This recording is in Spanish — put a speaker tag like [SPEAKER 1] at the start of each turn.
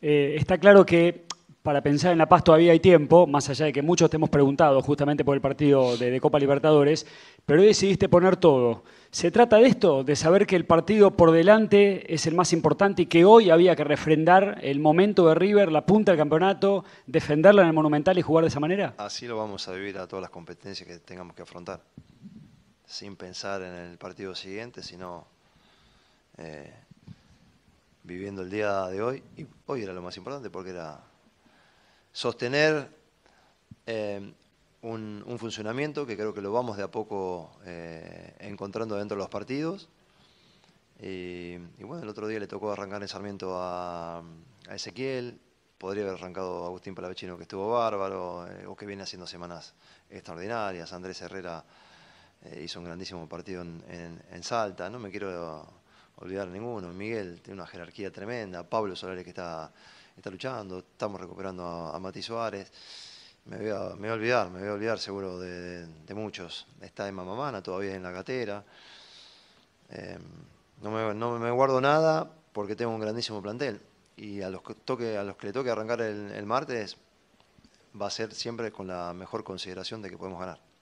[SPEAKER 1] Eh, está claro que para pensar en la paz todavía hay tiempo, más allá de que muchos te hemos preguntado justamente por el partido de, Copa Libertadores, pero hoy decidiste poner todo. ¿Se trata de esto? ¿De saber que el partido por delante es el más importante y que hoy había que refrendar el momento de River, la punta del campeonato, defenderla en el Monumental y jugar de esa manera?
[SPEAKER 2] Así lo vamos a vivir a todas las competencias que tengamos que afrontar, sin pensar en el partido siguiente, sino... Eh, viviendo el día de hoy. Y hoy era lo más importante porque era sostener eh, un, funcionamiento que creo que lo vamos de a poco eh, encontrando dentro de los partidos. Y, bueno, el otro día le tocó arrancar en Sarmiento a, Ezequiel, podría haber arrancado Agustín Palavecino, que estuvo bárbaro, eh, o que viene haciendo semanas extraordinarias. Andrés Herrera hizo un grandísimo partido en, Salta. No me quiero olvidar ninguno. Miguel tiene una jerarquía tremenda. Pablo Solares que está, está luchando. Estamos recuperando a, Mati Suárez. Me voy, a, olvidar, me voy a olvidar seguro de, muchos. Está en Mamamana, todavía en la catera. Em, no, me, guardo nada porque tengo un grandísimo plantel. Y a los que, toque, a los que le toque arrancar el martes va a ser siempre con la mejor consideración de que podemos ganar.